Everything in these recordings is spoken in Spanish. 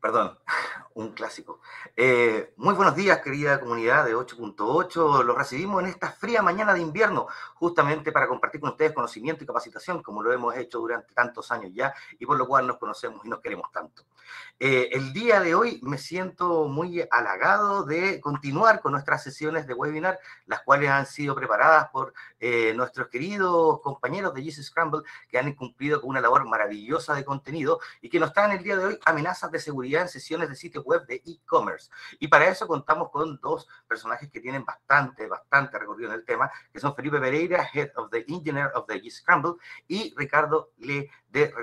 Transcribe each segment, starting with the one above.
Perdón un clásico. Eh, muy buenos días, querida comunidad de 8.8. Los recibimos en esta fría mañana de invierno, justamente para compartir con ustedes conocimiento y capacitación, como lo hemos hecho durante tantos años ya, y por lo cual nos conocemos y nos queremos tanto. Eh, el día de hoy me siento muy halagado de continuar con nuestras sesiones de webinar, las cuales han sido preparadas por eh, nuestros queridos compañeros de Jesus Scramble, que han cumplido con una labor maravillosa de contenido y que nos traen el día de hoy amenazas de seguridad en sesiones de sitios web de e-commerce. Y para eso contamos con dos personajes que tienen bastante, bastante recorrido en el tema, que son Felipe Pereira, Head of the Engineer of the Scramble, y Ricardo Le de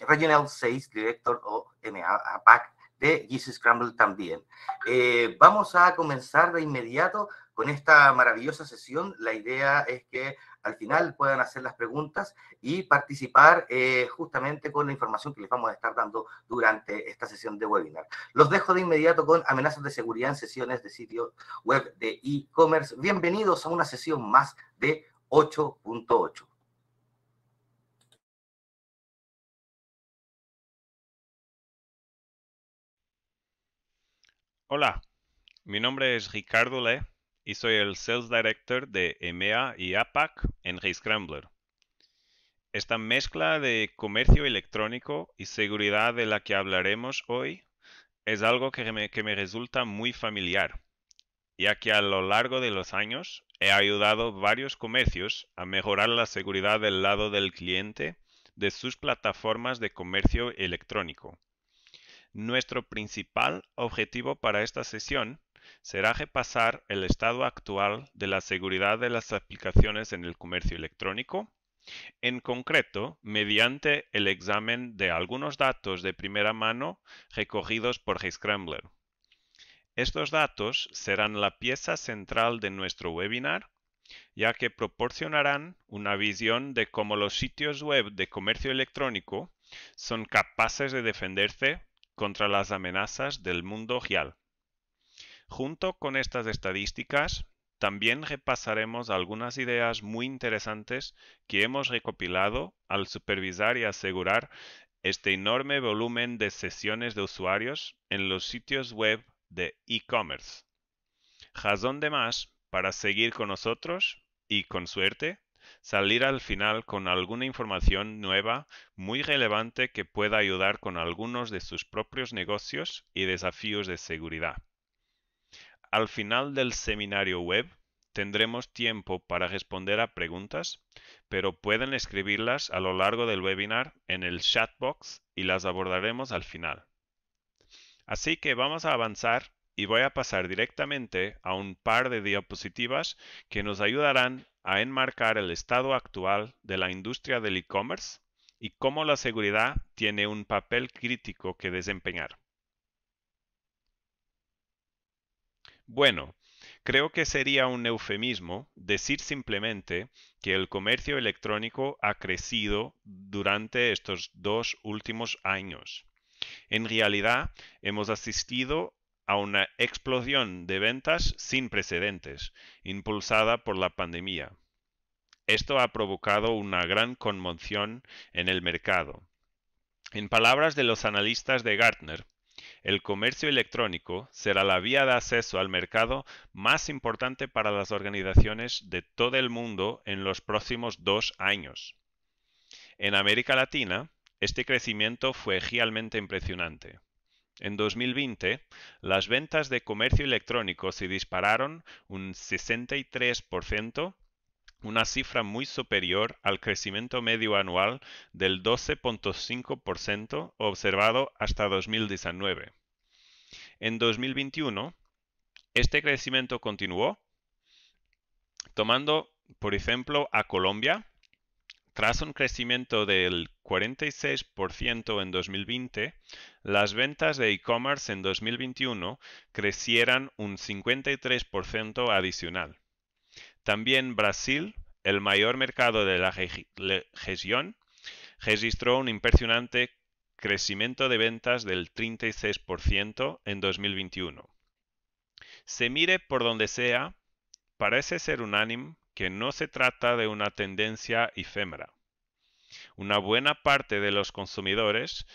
Regional eh, 6, Director o MAPAC de g Scramble también. Eh, vamos a comenzar de inmediato con esta maravillosa sesión. La idea es que al final puedan hacer las preguntas y participar eh, justamente con la información que les vamos a estar dando durante esta sesión de webinar. Los dejo de inmediato con amenazas de seguridad en sesiones de sitio web de e-commerce. Bienvenidos a una sesión más de 8.8. Hola, mi nombre es Ricardo Le y soy el Sales Director de EMEA y APAC en Scrambler. Esta mezcla de comercio electrónico y seguridad de la que hablaremos hoy es algo que me, que me resulta muy familiar, ya que a lo largo de los años he ayudado varios comercios a mejorar la seguridad del lado del cliente de sus plataformas de comercio electrónico. Nuestro principal objetivo para esta sesión será repasar el estado actual de la seguridad de las aplicaciones en el comercio electrónico, en concreto mediante el examen de algunos datos de primera mano recogidos por Scrambler. Estos datos serán la pieza central de nuestro webinar, ya que proporcionarán una visión de cómo los sitios web de comercio electrónico son capaces de defenderse contra las amenazas del mundo real. Junto con estas estadísticas, también repasaremos algunas ideas muy interesantes que hemos recopilado al supervisar y asegurar este enorme volumen de sesiones de usuarios en los sitios web de e-commerce. Razón de más para seguir con nosotros y, con suerte, salir al final con alguna información nueva muy relevante que pueda ayudar con algunos de sus propios negocios y desafíos de seguridad. Al final del seminario web tendremos tiempo para responder a preguntas, pero pueden escribirlas a lo largo del webinar en el chat box y las abordaremos al final. Así que vamos a avanzar y voy a pasar directamente a un par de diapositivas que nos ayudarán a enmarcar el estado actual de la industria del e-commerce y cómo la seguridad tiene un papel crítico que desempeñar. Bueno, creo que sería un eufemismo decir simplemente que el comercio electrónico ha crecido durante estos dos últimos años. En realidad, hemos asistido a una explosión de ventas sin precedentes, impulsada por la pandemia. Esto ha provocado una gran conmoción en el mercado. En palabras de los analistas de Gartner, el comercio electrónico será la vía de acceso al mercado más importante para las organizaciones de todo el mundo en los próximos dos años. En América Latina, este crecimiento fue realmente impresionante. En 2020, las ventas de comercio electrónico se dispararon un 63%, una cifra muy superior al crecimiento medio anual del 12.5% observado hasta 2019. En 2021, este crecimiento continuó, tomando, por ejemplo, a Colombia, tras un crecimiento del 46% en 2020, las ventas de e-commerce en 2021 crecieran un 53% adicional. También Brasil, el mayor mercado de la región, registró un impresionante crecimiento de ventas del 36% en 2021. Se mire por donde sea, parece ser unánime que no se trata de una tendencia efémera. Una buena parte de los consumidores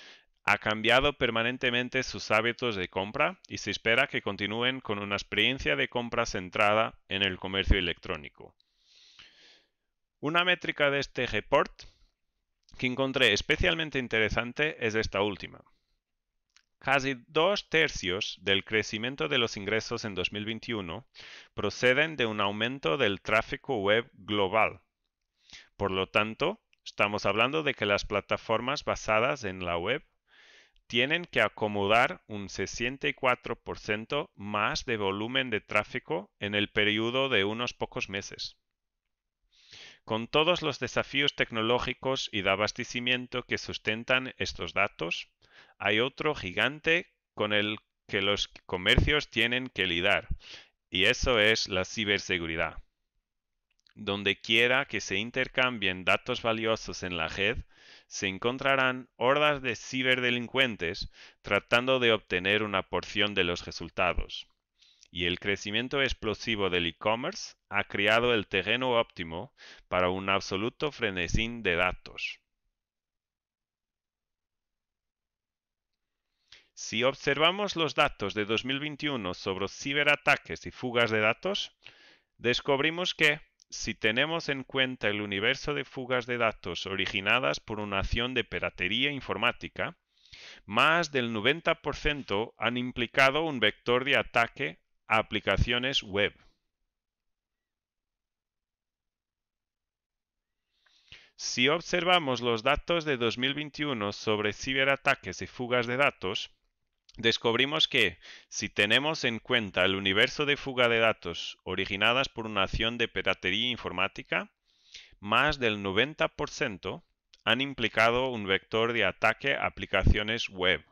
ha cambiado permanentemente sus hábitos de compra y se espera que continúen con una experiencia de compra centrada en el comercio electrónico. Una métrica de este report que encontré especialmente interesante es esta última. Casi dos tercios del crecimiento de los ingresos en 2021 proceden de un aumento del tráfico web global. Por lo tanto, estamos hablando de que las plataformas basadas en la web tienen que acomodar un 64% más de volumen de tráfico en el periodo de unos pocos meses. Con todos los desafíos tecnológicos y de abastecimiento que sustentan estos datos, hay otro gigante con el que los comercios tienen que lidar, y eso es la ciberseguridad. Donde quiera que se intercambien datos valiosos en la red, se encontrarán hordas de ciberdelincuentes tratando de obtener una porción de los resultados y el crecimiento explosivo del e-commerce ha creado el terreno óptimo para un absoluto frenesín de datos. Si observamos los datos de 2021 sobre ciberataques y fugas de datos, descubrimos que, si tenemos en cuenta el universo de fugas de datos originadas por una acción de piratería informática, más del 90% han implicado un vector de ataque aplicaciones web. Si observamos los datos de 2021 sobre ciberataques y fugas de datos, descubrimos que, si tenemos en cuenta el universo de fuga de datos originadas por una acción de piratería informática, más del 90% han implicado un vector de ataque a aplicaciones web.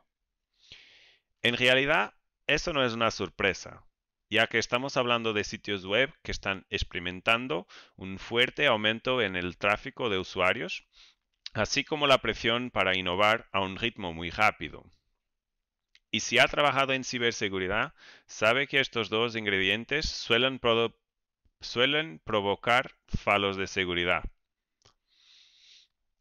En realidad, eso no es una sorpresa, ya que estamos hablando de sitios web que están experimentando un fuerte aumento en el tráfico de usuarios, así como la presión para innovar a un ritmo muy rápido. Y si ha trabajado en ciberseguridad, sabe que estos dos ingredientes suelen, provocar falos de seguridad.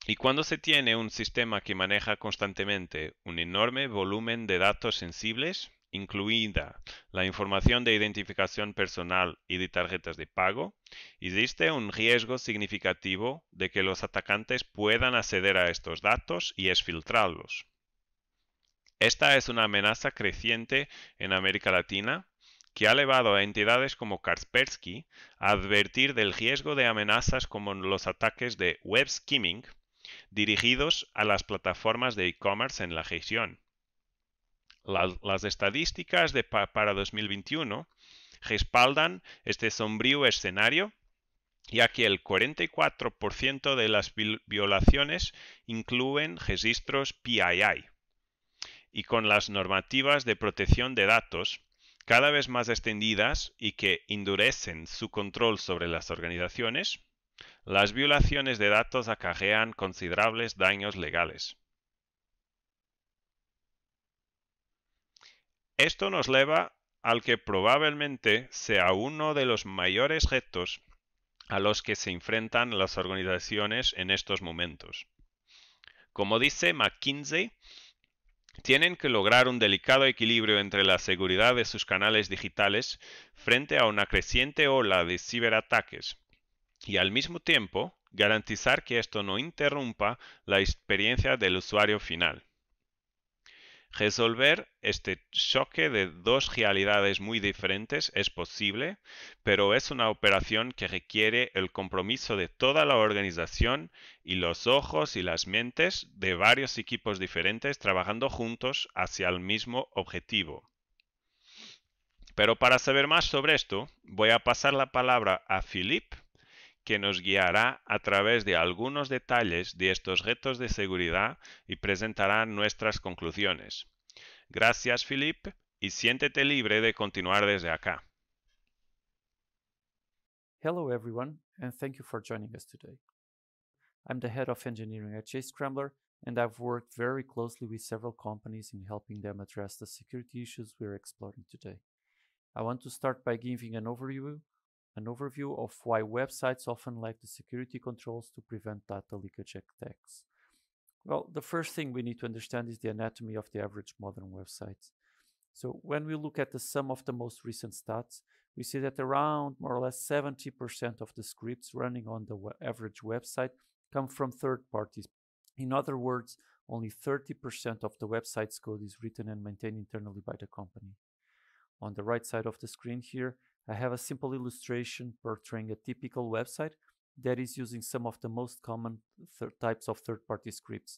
Y cuando se tiene un sistema que maneja constantemente un enorme volumen de datos sensibles, incluida la información de identificación personal y de tarjetas de pago, existe un riesgo significativo de que los atacantes puedan acceder a estos datos y exfiltrarlos. Esta es una amenaza creciente en América Latina que ha llevado a entidades como Kaspersky a advertir del riesgo de amenazas como los ataques de web skimming dirigidos a las plataformas de e-commerce en la gestión. Las, estadísticas de para 2021 respaldan este sombrío escenario, ya que el 44% de las violaciones incluyen registros PII. Y con las normativas de protección de datos cada vez más extendidas y que endurecen su control sobre las organizaciones, las violaciones de datos acarrean considerables daños legales. Esto nos lleva al que probablemente sea uno de los mayores retos a los que se enfrentan las organizaciones en estos momentos. Como dice McKinsey, tienen que lograr un delicado equilibrio entre la seguridad de sus canales digitales frente a una creciente ola de ciberataques y al mismo tiempo garantizar que esto no interrumpa la experiencia del usuario final. Resolver este choque de dos realidades muy diferentes es posible, pero es una operación que requiere el compromiso de toda la organización y los ojos y las mentes de varios equipos diferentes trabajando juntos hacia el mismo objetivo. Pero para saber más sobre esto, voy a pasar la palabra a Philippe que nos guiará a través de algunos detalles de estos retos de seguridad y presentará nuestras conclusiones. Gracias, Philip, y siéntete libre de continuar desde acá. Hello, everyone, and thank you for joining us today. I'm the head of engineering at JScrambler, and I've worked very closely with several companies in helping them address the security issues we're exploring today. I want to start by giving an overview an overview of why websites often lack the security controls to prevent data leakage attacks. Well, the first thing we need to understand is the anatomy of the average modern website. So when we look at the sum of the most recent stats, we see that around more or less 70% of the scripts running on the average website come from third parties. In other words, only 30% of the website's code is written and maintained internally by the company. On the right side of the screen here, I have a simple illustration portraying a typical website that is using some of the most common types of third-party scripts.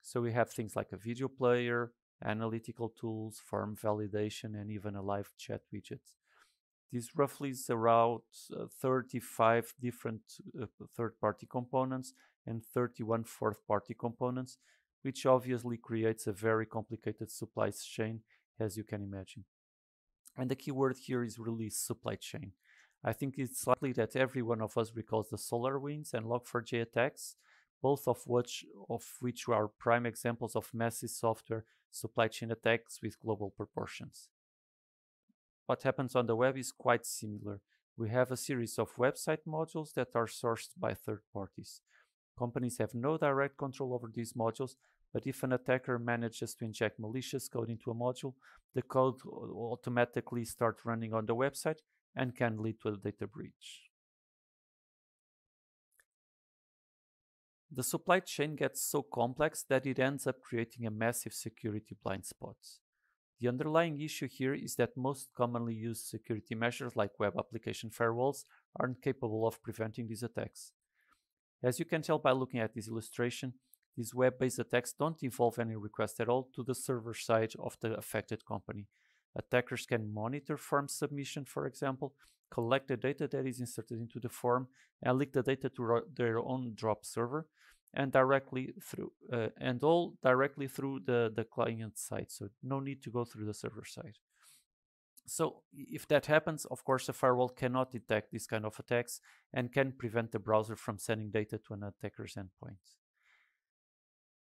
So we have things like a video player, analytical tools, form validation, and even a live chat widget. This roughly is around uh, 35 different uh, third-party components and 31 fourth-party components, which obviously creates a very complicated supply chain, as you can imagine. And the key word here is really supply chain. I think it's likely that every one of us recalls the SolarWinds and Log4j attacks, both of which of which are prime examples of massive software supply chain attacks with global proportions. What happens on the web is quite similar. We have a series of website modules that are sourced by third parties. Companies have no direct control over these modules, but if an attacker manages to inject malicious code into a module, the code will automatically start running on the website and can lead to a data breach. The supply chain gets so complex that it ends up creating a massive security blind spot. The underlying issue here is that most commonly used security measures like web application firewalls aren't capable of preventing these attacks. As you can tell by looking at this illustration, these web-based attacks don't involve any request at all to the server side of the affected company. Attackers can monitor form submission, for example, collect the data that is inserted into the form and leak the data to their own drop server and directly through uh, and all directly through the, the client side. So no need to go through the server side. So if that happens, of course, the firewall cannot detect these kind of attacks and can prevent the browser from sending data to an attacker's endpoint.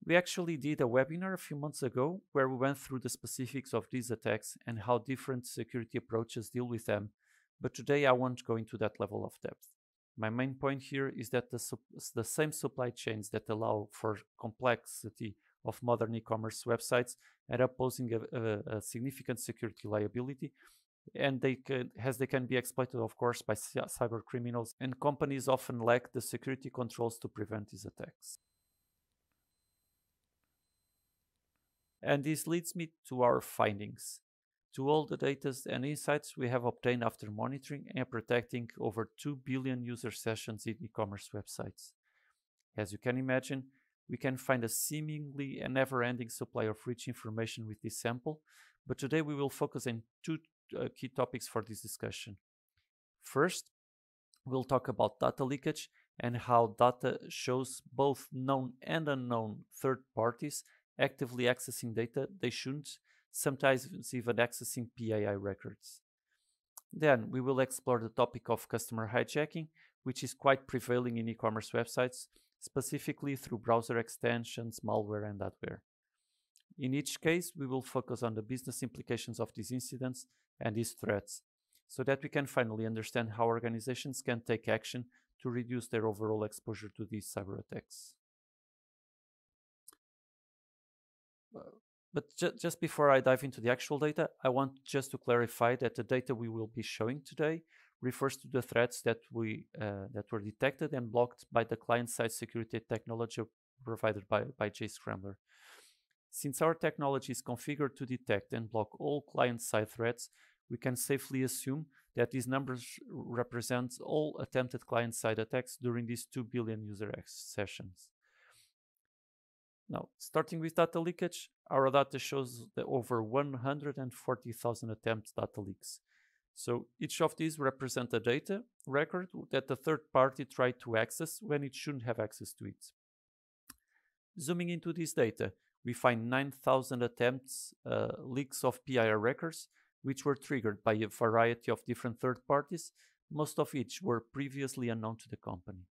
We actually did a webinar a few months ago where we went through the specifics of these attacks and how different security approaches deal with them, but today I won't go into that level of depth. My main point here is that the, the same supply chains that allow for complexity of modern e-commerce websites are posing a, a, a, significant security liability and they can, as they can be exploited, of course, by cyber criminals, and companies often lack the security controls to prevent these attacks. And this leads me to our findings, to all the data and insights we have obtained after monitoring and protecting over 2 billion user sessions in e-commerce websites. As you can imagine, we can find a seemingly never-ending supply of rich information with this sample, but today we will focus on two uh, key topics for this discussion. First, we'll talk about data leakage and how data shows both known and unknown third parties actively accessing data they shouldn't, sometimes even accessing PII records. Then we will explore the topic of customer hijacking, which is quite prevailing in e-commerce websites, specifically through browser extensions, malware, and adware. In each case, we will focus on the business implications of these incidents and these threats, so that we can finally understand how organizations can take action to reduce their overall exposure to these cyber attacks. But ju just before I dive into the actual data, I want just to clarify that the data we will be showing today refers to the threats that we uh, that were detected and blocked by the client-side security technology provided by, by JScrambler. Since our technology is configured to detect and block all client-side threats, we can safely assume that these numbers represent all attempted client-side attacks during these 2 billion user sessions. Now, starting with data leakage, our data shows that over 140,000 attempts data leaks. So each of these represent a data record that the third party tried to access when it shouldn't have access to it. Zooming into this data, we find 9,000 attempts, uh, leaks of PIR records, which were triggered by a variety of different third parties, most of which were previously unknown to the company.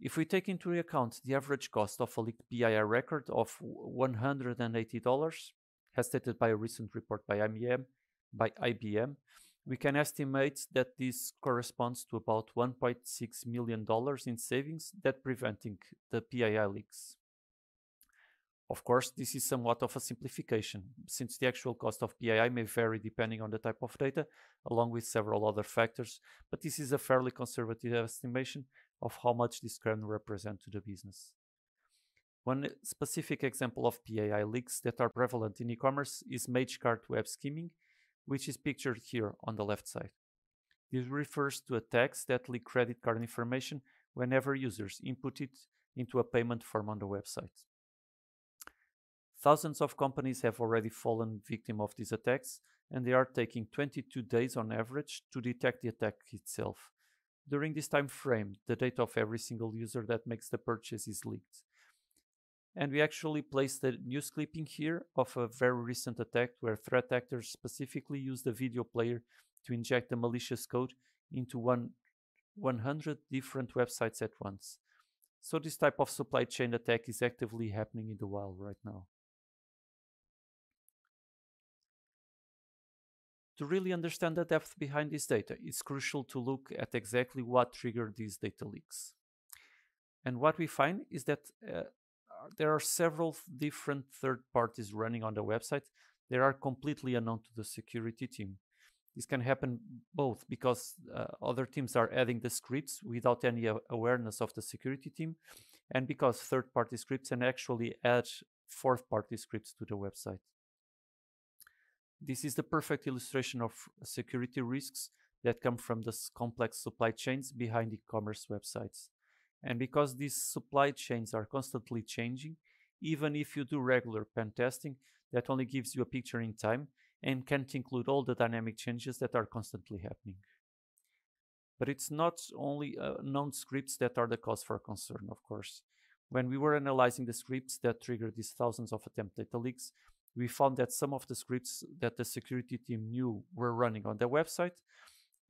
If we take into account the average cost of a leaked PII record of $180, as stated by a recent report by IBM, by IBM, we can estimate that this corresponds to about $1.6 million in savings that preventing the PII leaks. Of course, this is somewhat of a simplification, since the actual cost of PII may vary depending on the type of data, along with several other factors, but this is a fairly conservative estimation of how much this can represent to the business. One specific example of PAI leaks that are prevalent in e-commerce is Magecart web skimming, which is pictured here on the left side. This refers to attacks that leak credit card information whenever users input it into a payment form on the website. Thousands of companies have already fallen victim of these attacks, and they are taking 22 days on average to detect the attack itself, during this time frame, the data of every single user that makes the purchase is leaked. And we actually placed a news clipping here of a very recent attack where threat actors specifically used a video player to inject the malicious code into one, 100 different websites at once. So this type of supply chain attack is actively happening in the wild right now. To really understand the depth behind this data, it's crucial to look at exactly what triggered these data leaks. And what we find is that uh, uh there are several different third parties running on the website that are completely unknown to the security team. This can happen both because uh, other teams are adding the scripts without any awareness of the security team, and because third party scripts can actually add fourth party scripts to the website. This is the perfect illustration of security risks that come from the complex supply chains behind e-commerce websites. And because these supply chains are constantly changing, even if you do regular pen testing, that only gives you a picture in time and can't include all the dynamic changes that are constantly happening. But it's not only uh, known scripts that are the cause for concern, of course. When we were analyzing the scripts that triggered these thousands of attempt data leaks, we found that some of the scripts that the security team knew were running on their website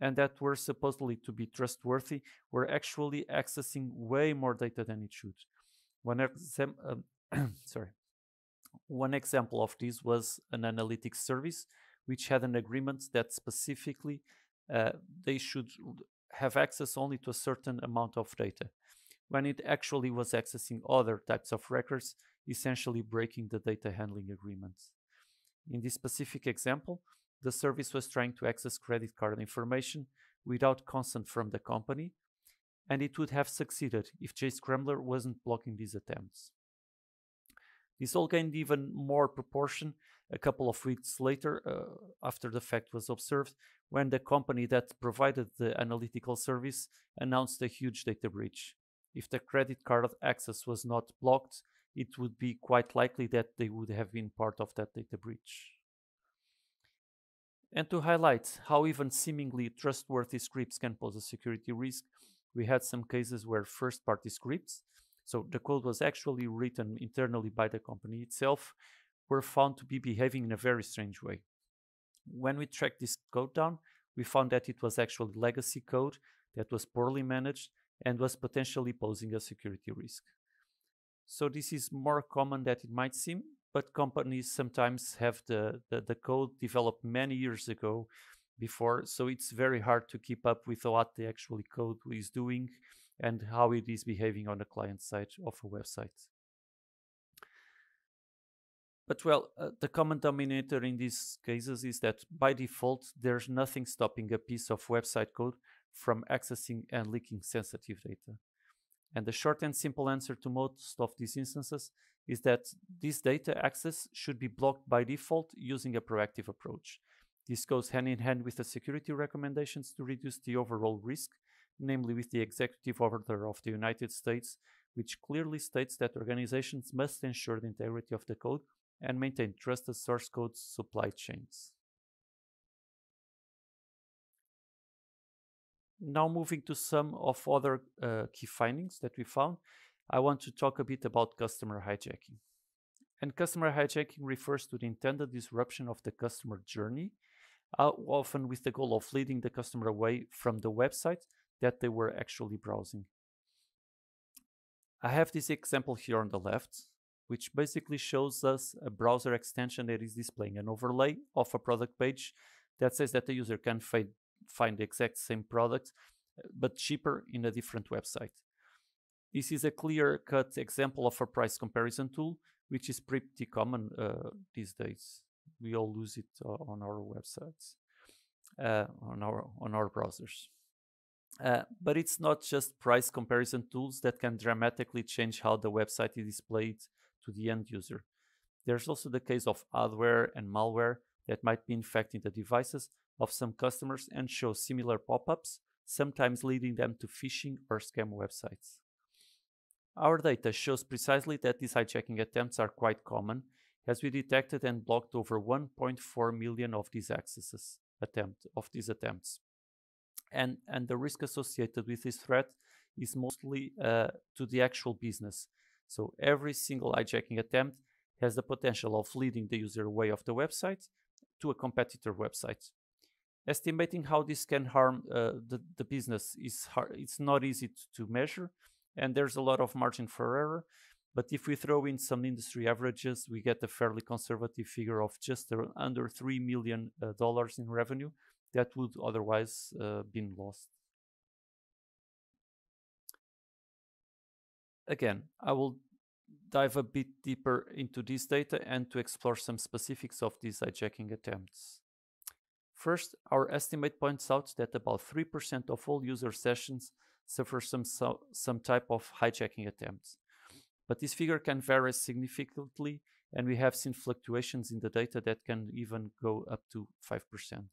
and that were supposedly to be trustworthy were actually accessing way more data than it should. One, exam- um, sorry. One example of this was an analytics service which had an agreement that specifically uh, they should have access only to a certain amount of data when it actually was accessing other types of records essentially breaking the data handling agreement. In this specific example, the service was trying to access credit card information without consent from the company, and it would have succeeded if JScrambler wasn't blocking these attempts. This all gained even more proportion a couple of weeks later, uh, after the fact was observed, when the company that provided the analytical service announced a huge data breach. If the credit card access was not blocked, it would be quite likely that they would have been part of that data breach. And to highlight how even seemingly trustworthy scripts can pose a security risk, we had some cases where first party scripts, so the code was actually written internally by the company itself, were found to be behaving in a very strange way. When we tracked this code down, we found that it was actually legacy code that was poorly managed and was potentially posing a security risk. So this is more common than it might seem, but companies sometimes have the, the, the code developed many years ago before. So it's very hard to keep up with what the actual code is doing and how it is behaving on the client side of a website. But well, uh, the common denominator in these cases is that by default, there's nothing stopping a piece of website code from accessing and leaking sensitive data. And the short and simple answer to most of these instances is that this data access should be blocked by default using a proactive approach. This goes hand in hand with the security recommendations to reduce the overall risk, namely with the executive order of the United States, which clearly states that organizations must ensure the integrity of the code and maintain trusted source code supply chains. Now moving to some of other uh, key findings that we found, I want to talk a bit about customer hijacking. And customer hijacking refers to the intended disruption of the customer journey, uh, often with the goal of leading the customer away from the website that they were actually browsing. I have this example here on the left, which basically shows us a browser extension that is displaying an overlay of a product page that says that the user can fade find the exact same product uh, but cheaper in a different website. This is a clear cut example of a price comparison tool, which is pretty common uh, these days. We all use it uh, on our websites, uh, on, our, on our browsers. Uh, but it's not just price comparison tools that can dramatically change how the website is displayed to the end user. There's also the case of adware and malware that might be infecting the devices of some customers and show similar pop-ups, sometimes leading them to phishing or scam websites. Our data shows precisely that these hijacking attempts are quite common, as we detected and blocked over 1.4 million of these accesses attempt of these attempts. And, and the risk associated with this threat is mostly uh, to the actual business. So every single hijacking attempt has the potential of leading the user away of the website to a competitor website estimating how this can harm uh, the, the business is hard. It's not easy to, to measure, and there's a lot of margin for error. But if we throw in some industry averages, we get a fairly conservative figure of just under $3 million uh, in revenue that would otherwise uh, been lost. Again, I will dive a bit deeper into this data and to explore some specifics of these hijacking attempts. First, our estimate points out that about 3% of all user sessions suffer some, some type of hijacking attempts. But this figure can vary significantly, and we have seen fluctuations in the data that can even go up to 5%.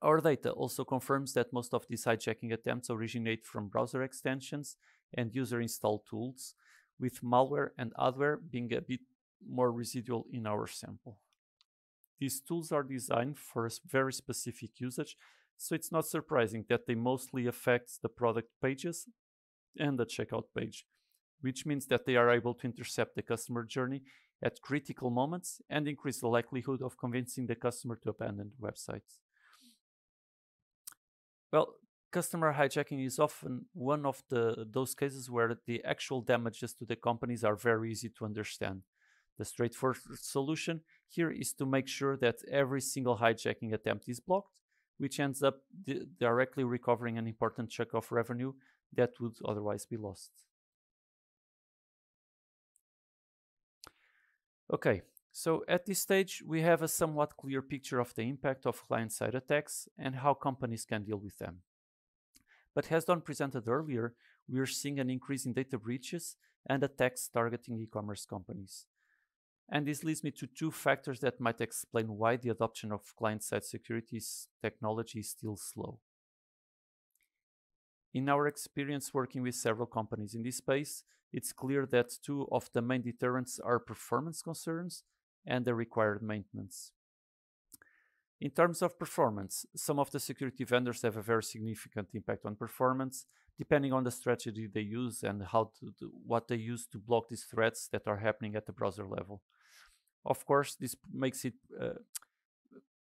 Our data also confirms that most of these hijacking attempts originate from browser extensions and user install tools, with malware and adware being a bit more residual in our sample. These tools are designed for a very specific usage, so it's not surprising that they mostly affect the product pages and the checkout page, which means that they are able to intercept the customer journey at critical moments and increase the likelihood of convincing the customer to abandon the website. Well, customer hijacking is often one of the those cases where the actual damages to the companies are very easy to understand. The straightforward solution here is to make sure that every single hijacking attempt is blocked, which ends up directly recovering an important chunk of revenue that would otherwise be lost. Okay, so at this stage, we have a somewhat clear picture of the impact of client-side attacks and how companies can deal with them. But as Don presented earlier, we are seeing an increase in data breaches and attacks targeting e-commerce companies. And this leads me to two factors that might explain why the adoption of client-side security technology is still slow. In our experience working with several companies in this space, it's clear that two of the main deterrents are performance concerns and the required maintenance. In terms of performance, some of the security vendors have a very significant impact on performance, depending on the strategy they use and how to, what they use to block these threats that are happening at the browser level. Of course, this makes it uh,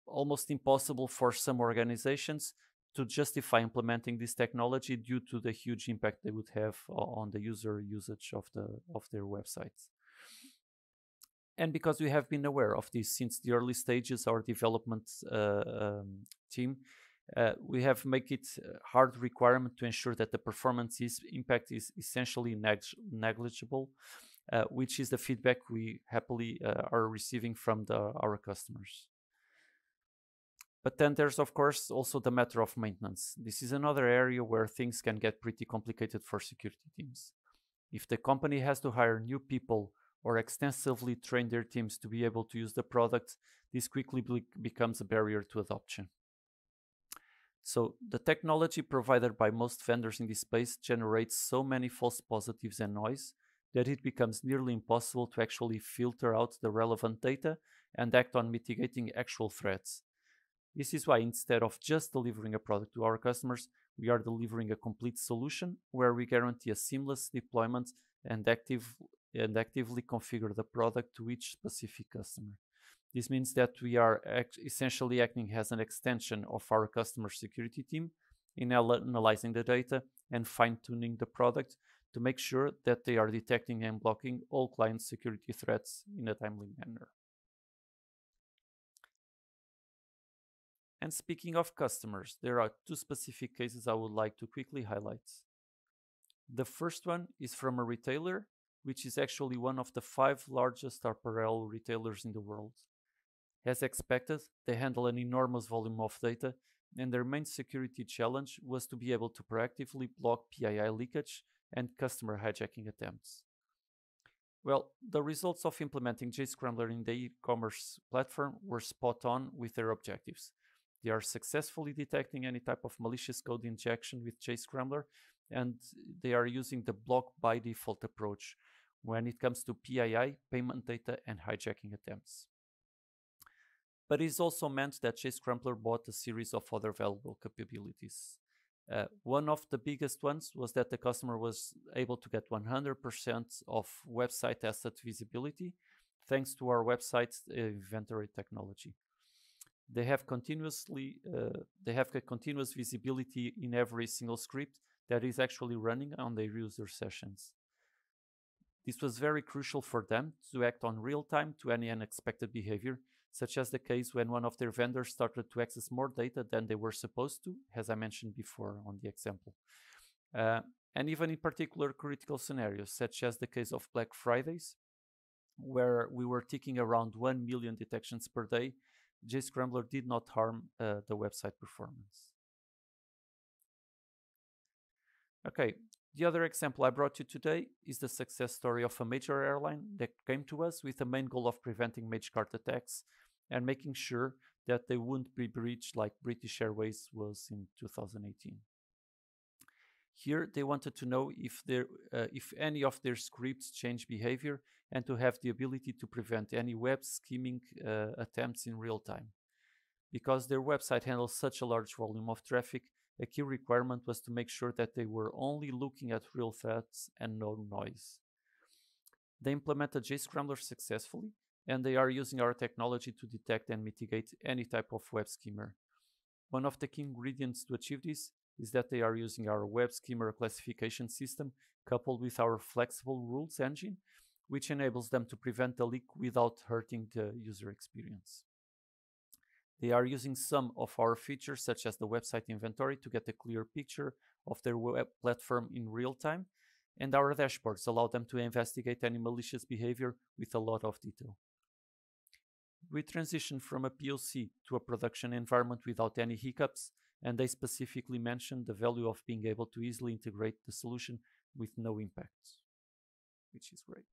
almost impossible for some organizations to justify implementing this technology due to the huge impact they would have on the user usage of the of their websites. And because we have been aware of this since the early stages, our development uh, um, team, uh, we have make it hard requirement to ensure that the performance is, impact is essentially neg negligible uh, which is the feedback we happily uh, are receiving from the, our customers. But then there's, of course, also the matter of maintenance. This is another area where things can get pretty complicated for security teams. If the company has to hire new people or extensively train their teams to be able to use the product, this quickly be becomes a barrier to adoption. So, the technology provided by most vendors in this space generates so many false positives and noise that it becomes nearly impossible to actually filter out the relevant data and act on mitigating actual threats. This is why instead of just delivering a product to our customers, we are delivering a complete solution where we guarantee a seamless deployment and, active, and actively configure the product to each specific customer. This means that we are essentially acting as an extension of our customer security team in analyzing the data and fine tuning the product to make sure that they are detecting and blocking all client security threats in a timely manner. And speaking of customers, there are two specific cases I would like to quickly highlight. The first one is from a retailer, which is actually one of the five largest apparel retailers in the world. As expected, they handle an enormous volume of data, and their main security challenge was to be able to proactively block PII leakage and customer hijacking attempts. Well, the results of implementing JScrambler in the e-commerce platform were spot on with their objectives. They are successfully detecting any type of malicious code injection with JScrambler, and they are using the block by default approach when it comes to PII, payment data, and hijacking attempts. But it's also meant that JScrambler bought a series of other valuable capabilities. Uh, one of the biggest ones was that the customer was able to get 100% of website asset visibility thanks to our website uh, inventory technology. They have continuously uh, they have continuous visibility in every single script that is actually running on their user sessions. This was very crucial for them to act on real time to any unexpected behavior such as the case when one of their vendors started to access more data than they were supposed to, as I mentioned before on the example. Uh, and even in particular critical scenarios, such as the case of Black Fridays, where we were ticking around 1 million detections per day, JScrambler did not harm uh, the website performance. Okay, the other example I brought you today is the success story of a major airline that came to us with the main goal of preventing Magecart attacks and making sure that they wouldn't be breached like British Airways was in 2018. Here, they wanted to know if, there, uh, if any of their scripts change behavior and to have the ability to prevent any web skimming uh, attempts in real time. Because their website handles such a large volume of traffic, a key requirement was to make sure that they were only looking at real threats and no noise. They implemented JScrambler successfully and they are using our technology to detect and mitigate any type of web skimmer. One of the key ingredients to achieve this is that they are using our web skimmer classification system coupled with our flexible rules engine, which enables them to prevent the leak without hurting the user experience. They are using some of our features, such as the website inventory, to get a clear picture of their web platform in real time, and our dashboards allow them to investigate any malicious behavior with a lot of detail. We transitioned from a POC to a production environment without any hiccups, and they specifically mentioned the value of being able to easily integrate the solution with no impacts, which is great.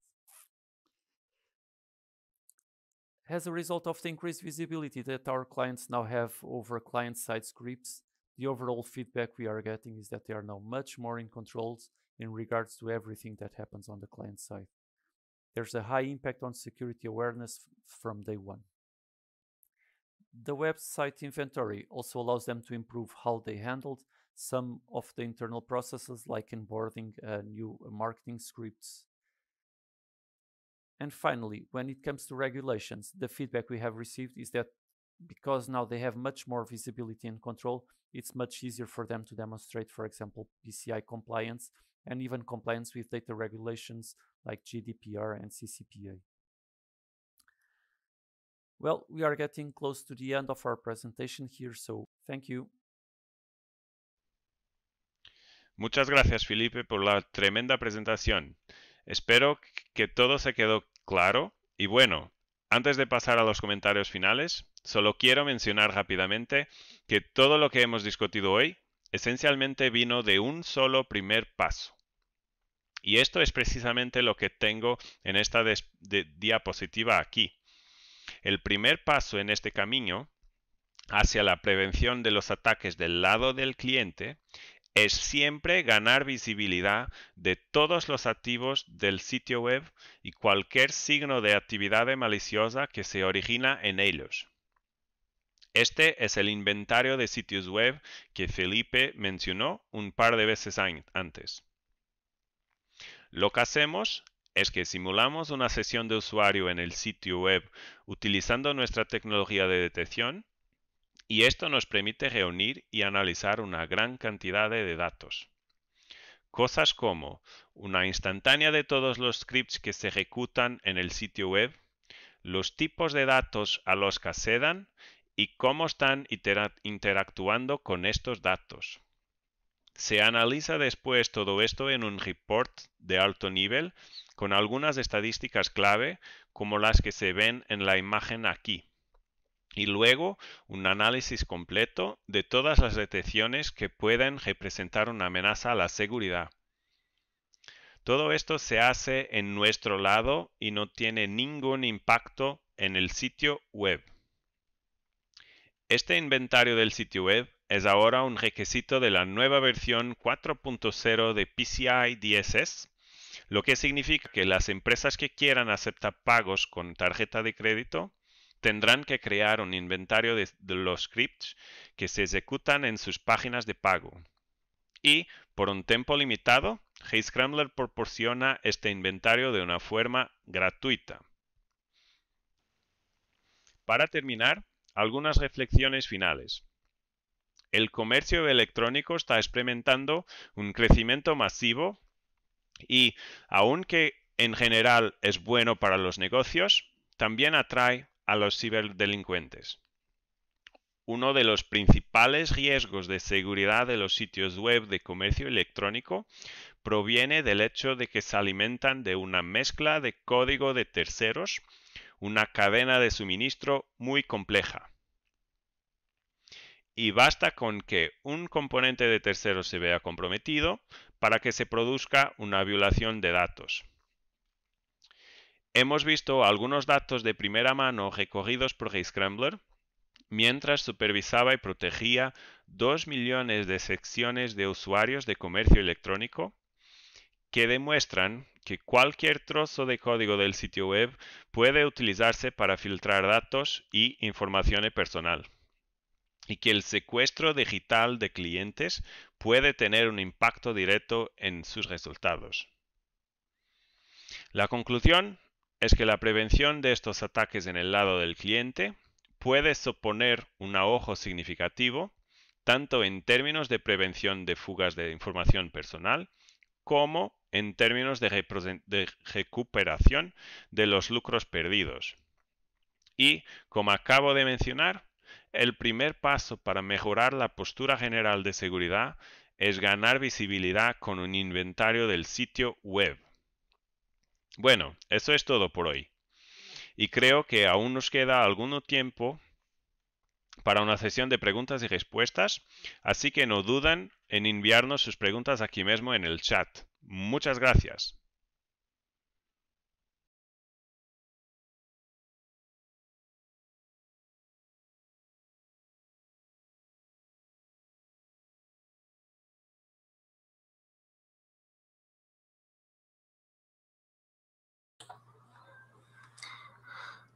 As a result of the increased visibility that our clients now have over client-side scripts, the overall feedback we are getting is that they are now much more in control in regards to everything that happens on the client side. There's a high impact on security awareness from day one. The website inventory also allows them to improve how they handled some of the internal processes like onboarding uh, new marketing scripts. And finally, when it comes to regulations, the feedback we have received is that because now they have much more visibility and control, it's much easier for them to demonstrate, for example, PCI compliance and even compliance with data regulations like GDPR and CCPA. Well, we are getting close to the end of our presentation here, so thank you. Muchas gracias, Felipe, por la tremenda presentación. Espero que todo se quedó claro. Y bueno, antes de pasar a los comentarios finales, solo quiero mencionar rápidamente que todo lo que hemos discutido hoy esencialmente vino de un solo primer paso. Y esto es precisamente lo que tengo en esta diapositiva aquí. El primer paso en este camino hacia la prevención de los ataques del lado del cliente es siempre ganar visibilidad de todos los activos del sitio web y cualquier signo de actividad maliciosa que se origina en ellos. Este es el inventario de sitios web que Felipe mencionó un par de veces antes. Lo que hacemos es que simulamos una sesión de usuario en el sitio web utilizando nuestra tecnología de detección y esto nos permite reunir y analizar una gran cantidad de datos. Cosas como una instantánea de todos los scripts que se ejecutan en el sitio web, los tipos de datos a los que accedan y cómo están interactuando con estos datos. Se analiza después todo esto en un report de alto nivel con algunas estadísticas clave como las que se ven en la imagen aquí. Y luego un análisis completo de todas las detecciones que pueden representar una amenaza a la seguridad. Todo esto se hace en nuestro lado y no tiene ningún impacto en el sitio web. Este inventario del sitio web es ahora un requisito de la nueva versión 4.0 de PCI DSS, lo que significa que las empresas que quieran aceptar pagos con tarjeta de crédito tendrán que crear un inventario de, los scripts que se ejecutan en sus páginas de pago. Y, por un tiempo limitado, Scrambler proporciona este inventario de una forma gratuita. Para terminar, algunas reflexiones finales el comercio electrónico está experimentando un crecimiento masivo y aunque en general es bueno para los negocios, también atrae a los ciberdelincuentes. Uno de los principales riesgos de seguridad de los sitios web de comercio electrónico proviene del hecho de que se alimentan de una mezcla de código de terceros, una cadena de suministro muy compleja y basta con que un componente de tercero se vea comprometido para que se produzca una violación de datos. Hemos visto algunos datos de primera mano recogidos por Scrambler mientras supervisaba y protegía 2 millones de secciones de usuarios de comercio electrónico que demuestran que cualquier trozo de código del sitio web puede utilizarse para filtrar datos y información personal y que el secuestro digital de clientes puede tener un impacto directo en sus resultados. La conclusión es que la prevención de estos ataques en el lado del cliente puede suponer un ahorro significativo, tanto en términos de prevención de fugas de información personal, como en términos de recuperación de los lucros perdidos. Y, como acabo de mencionar, el primer paso para mejorar la postura general de seguridad es ganar visibilidad con un inventario del sitio web. Bueno, eso es todo por hoy. Y creo que aún nos queda algún tiempo para una sesión de preguntas y respuestas, así que no duden en enviarnos sus preguntas aquí mismo en el chat. Muchas gracias.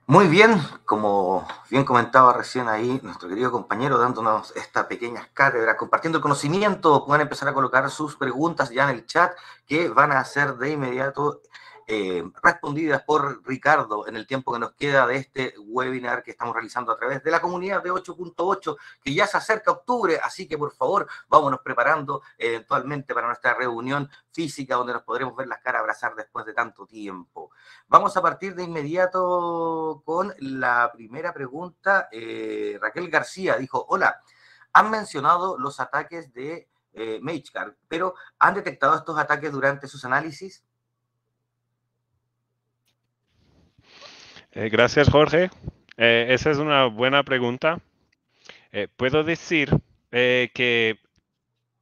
Muy bien, como bien comentaba recién ahí nuestro querido compañero, dándonos esta pequeña cátedras, compartiendo el conocimiento, pueden empezar a colocar sus preguntas ya en el chat, que van a hacer de inmediato eh, respondidas por Ricardo en el tiempo que nos queda de este webinar que estamos realizando a través de la comunidad de 8.8, que ya se acerca octubre, así que por favor vámonos preparando eh, eventualmente para nuestra reunión física donde nos podremos ver las caras abrazar después de tanto tiempo. Vamos a partir de inmediato con la primera pregunta. Eh, Raquel García dijo, hola, han mencionado los ataques de eh, pero ¿han detectado estos ataques durante sus análisis? Eh, gracias, Jorge. Eh, esa es una buena pregunta. Eh, puedo decir que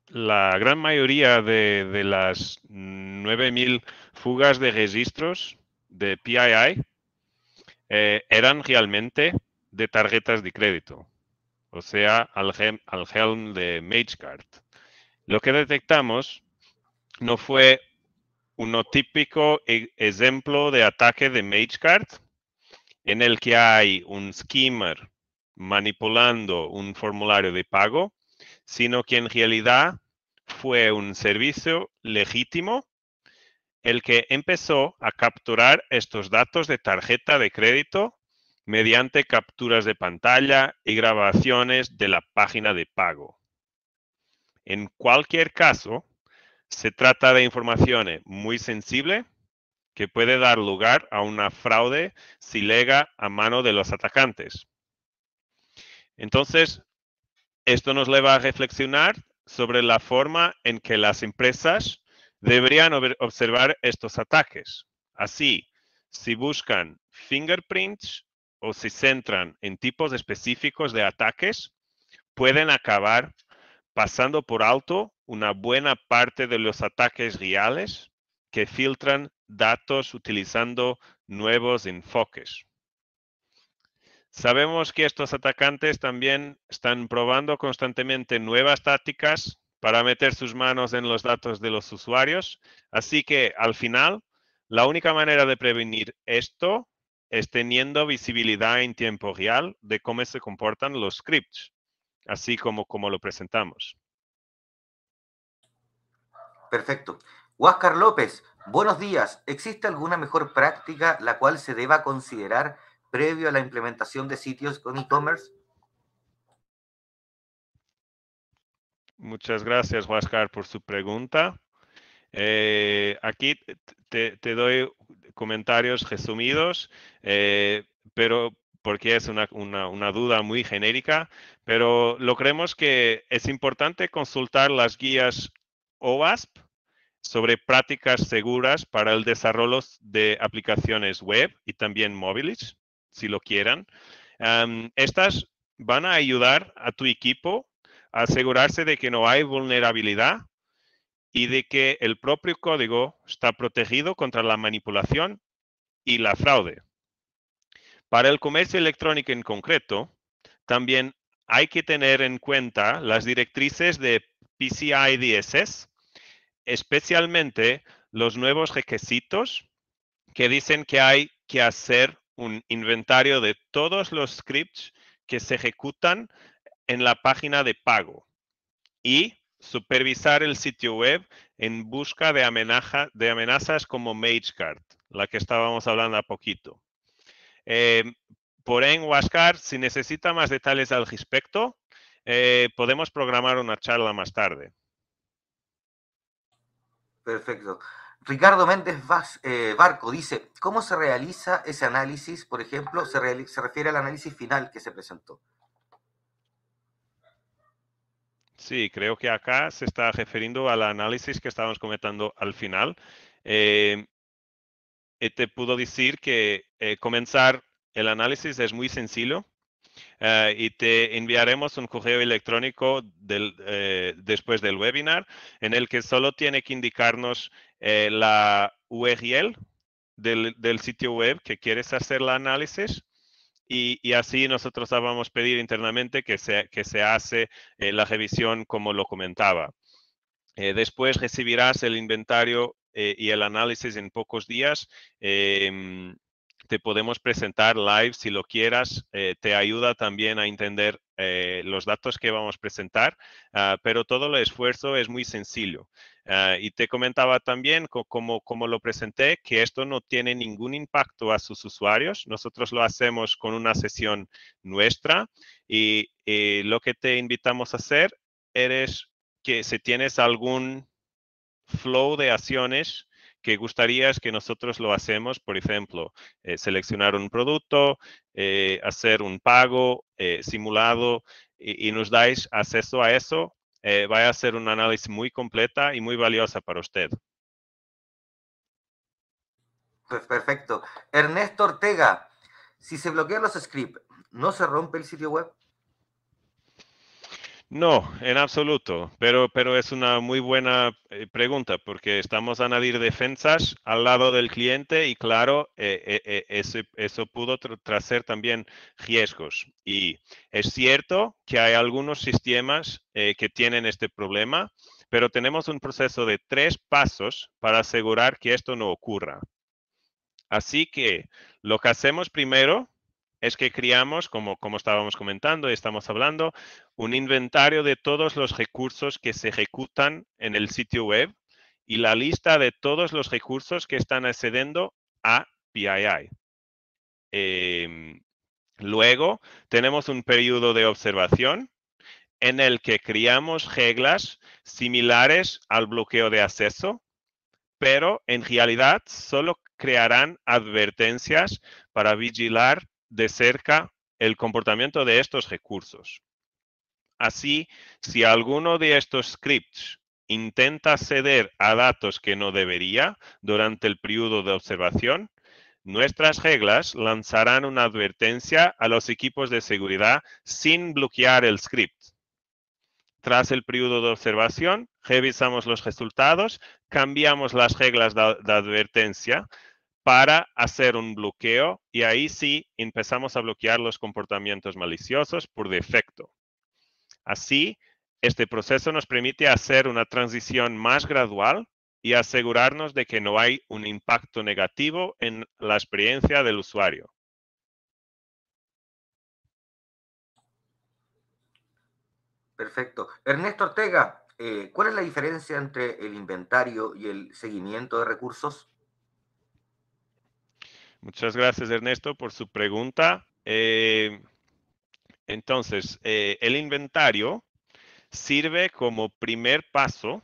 la gran mayoría de, las 9.000 fugas de registros de PII eran realmente de tarjetas de crédito, o sea, al, al helm de MageCard. Lo que detectamos no fue un típico e, ejemplo de ataque de MageCard, en el que hay un skimmer manipulando un formulario de pago, sino que en realidad fue un servicio legítimo el que empezó a capturar estos datos de tarjeta de crédito mediante capturas de pantalla y grabaciones de la página de pago. En cualquier caso, se trata de información muy sensible puede dar lugar a una fraude si llega a mano de los atacantes. Entonces, esto nos lleva a reflexionar sobre la forma en que las empresas deberían observar estos ataques. Así, si buscan fingerprints o se centran en tipos específicos de ataques, pueden acabar pasando por alto una buena parte de los ataques reales que filtran datos utilizando nuevos enfoques. Sabemos que estos atacantes también están probando constantemente nuevas tácticas para meter sus manos en los datos de los usuarios. Así que al final, la única manera de prevenir esto es teniendo visibilidad en tiempo real de cómo se comportan los scripts, así como, como lo presentamos. Perfecto. Huáscar López, Buenos días. ¿Existe alguna mejor práctica la cual se deba considerar previo a la implementación de sitios con e-commerce? Muchas gracias, Huáscar, por su pregunta. Eh, aquí te, doy comentarios resumidos, eh, pero porque es una, una, duda muy genérica, pero lo creemos que es importante consultar las guías OWASP sobre prácticas seguras para el desarrollo de aplicaciones web y también móviles, si lo quieran. estas van a ayudar a tu equipo a asegurarse de que no hay vulnerabilidad y de que el propio código está protegido contra la manipulación y la fraude. Para el comercio electrónico en concreto, también hay que tener en cuenta las directrices de PCI DSS especialmente los nuevos requisitos que dicen que hay que hacer un inventario de todos los scripts que se ejecutan en la página de pago y supervisar el sitio web en busca de, amenazas como MageCard, la que estábamos hablando a poquito. Eh, por en Huascar, si necesita más detalles al respecto, eh, podemos programar una charla más tarde. Perfecto. Ricardo Méndez eh, Barco dice, ¿cómo se realiza ese análisis? Por ejemplo, se, refiere al análisis final que se presentó. Sí, creo que acá se está refiriendo al análisis que estábamos comentando al final. Eh, eh, te puedo decir que comenzar el análisis es muy sencillo. Eh, y te enviaremos un correo electrónico del, eh, después del webinar en el que solo tiene que indicarnos eh, la URL del, sitio web que quieres hacer el análisis y, así nosotros vamos a pedir internamente que se, que se hace la revisión como lo comentaba. después recibirás el inventario y el análisis en pocos días em, te podemos presentar live si lo quieras. Eh, te ayuda también a entender eh, los datos que vamos a presentar, ah, pero todo el esfuerzo es muy sencillo. Ah, y te comentaba también, cómo como, como lo presenté, que esto no tiene ningún impacto a sus usuarios. Nosotros lo hacemos con una sesión nuestra y, eh, lo que te invitamos a hacer eres que si tienes algún flow de acciones que gustaría es que nosotros lo hacemos, por ejemplo, eh, seleccionar un producto, eh, hacer un pago eh, simulado y, nos dais acceso a eso, va a ser un análisis muy completa y muy valiosa para usted. Pues Perfecto. Ernesto Ortega, si se bloquean los scripts, ¿no se rompe el sitio web? No, en absoluto, pero, pero es una muy buena eh, pregunta porque estamos a añadir defensas al lado del cliente y claro, eh, eh, eso pudo traer también riesgos. Y es cierto que hay algunos sistemas que tienen este problema, pero tenemos un proceso de tres pasos para asegurar que esto no ocurra. Así que lo que hacemos primero es que creamos, como, estábamos comentando y estamos hablando, un inventario de todos los recursos que se ejecutan en el sitio web y la lista de todos los recursos que están accediendo a PII. Em, luego, tenemos un periodo de observación en el que creamos reglas similares al bloqueo de acceso, pero en realidad solo crearán advertencias para vigilar de cerca el comportamiento de estos recursos. Así, si alguno de estos scripts intenta acceder a datos que no debería durante el periodo de observación, nuestras reglas lanzarán una advertencia a los equipos de seguridad sin bloquear el script. Tras el periodo de observación, revisamos los resultados, cambiamos las reglas de, advertencia para hacer un bloqueo y ahí sí empezamos a bloquear los comportamientos maliciosos por defecto. Así, este proceso nos permite hacer una transición más gradual y asegurarnos de que no hay un impacto negativo en la experiencia del usuario. Perfecto. Ernesto Ortega, eh, ¿cuál es la diferencia entre el inventario y el seguimiento de recursos? Muchas gracias, Ernesto, por su pregunta. Eh, entonces, eh, el inventario sirve como primer paso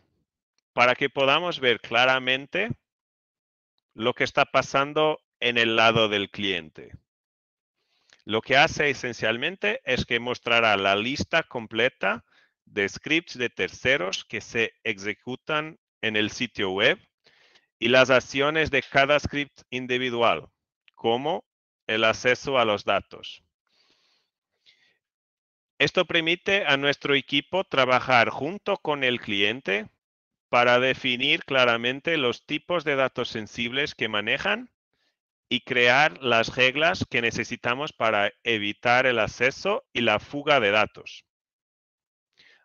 para que podamos ver claramente lo que está pasando en el lado del cliente. Lo que hace esencialmente es que mostrará la lista completa de scripts de terceros que se ejecutan en el sitio web y las acciones de cada script individual como el acceso a los datos. Esto permite a nuestro equipo trabajar junto con el cliente para definir claramente los tipos de datos sensibles que manejan y crear las reglas que necesitamos para evitar el acceso y la fuga de datos.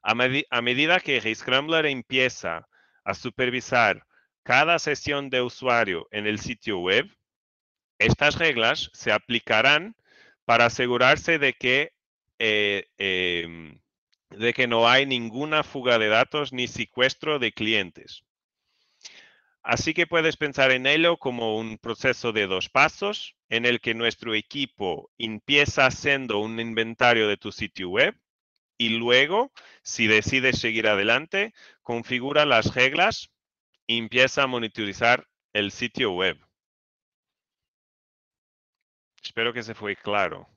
A, medida que Scrambler empieza a supervisar cada sesión de usuario en el sitio web, estas reglas se aplicarán para asegurarse de que, eh, em, de que no hay ninguna fuga de datos ni secuestro de clientes. Así que puedes pensar en ello como un proceso de dos pasos en el que nuestro equipo empieza haciendo un inventario de tu sitio web y luego, si decides seguir adelante, configura las reglas y empieza a monitorizar el sitio web. Espero que se fue claro.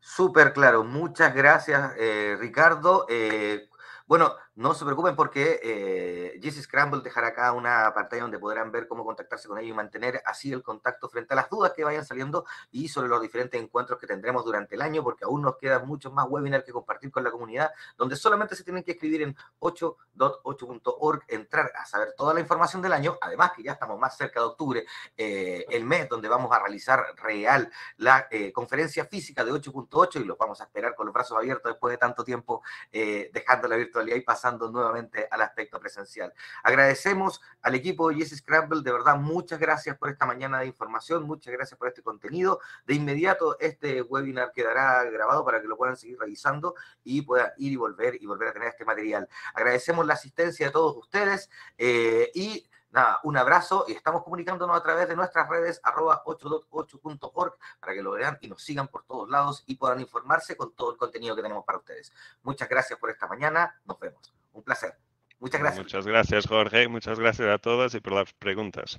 Súper claro. Muchas gracias, eh, Ricardo. Eh, bueno, no se preocupen porque eh, Scramble dejará acá una pantalla donde podrán ver cómo contactarse con ellos y mantener así el contacto frente a las dudas que vayan saliendo y sobre los diferentes encuentros que tendremos durante el año, porque aún nos quedan muchos más webinars que compartir con la comunidad, donde solamente se tienen que escribir en 8.8.org, entrar a saber toda la información del año, además que ya estamos más cerca de octubre, eh, el mes donde vamos a realizar real la eh, conferencia física de 8.8 y los vamos a esperar con los brazos abiertos después de tanto tiempo eh, dejando la virtualidad y pasando nuevamente al aspecto presencial. Agradecemos al equipo de Scramble, de verdad, muchas gracias por esta mañana de información, muchas gracias por este contenido. De inmediato este webinar quedará grabado para que lo puedan seguir revisando y puedan ir y volver y volver a tener este material. Agradecemos la asistencia de todos ustedes eh, y nada, un abrazo y estamos comunicándonos a través de nuestras redes arroba 8.8.org para que lo vean y nos sigan por todos lados y puedan informarse con todo el contenido que tenemos para ustedes. Muchas gracias por esta mañana, nos vemos. Un placer. Muchas gracias. Muchas gracias, Jorge. Muchas gracias a todas y por las preguntas.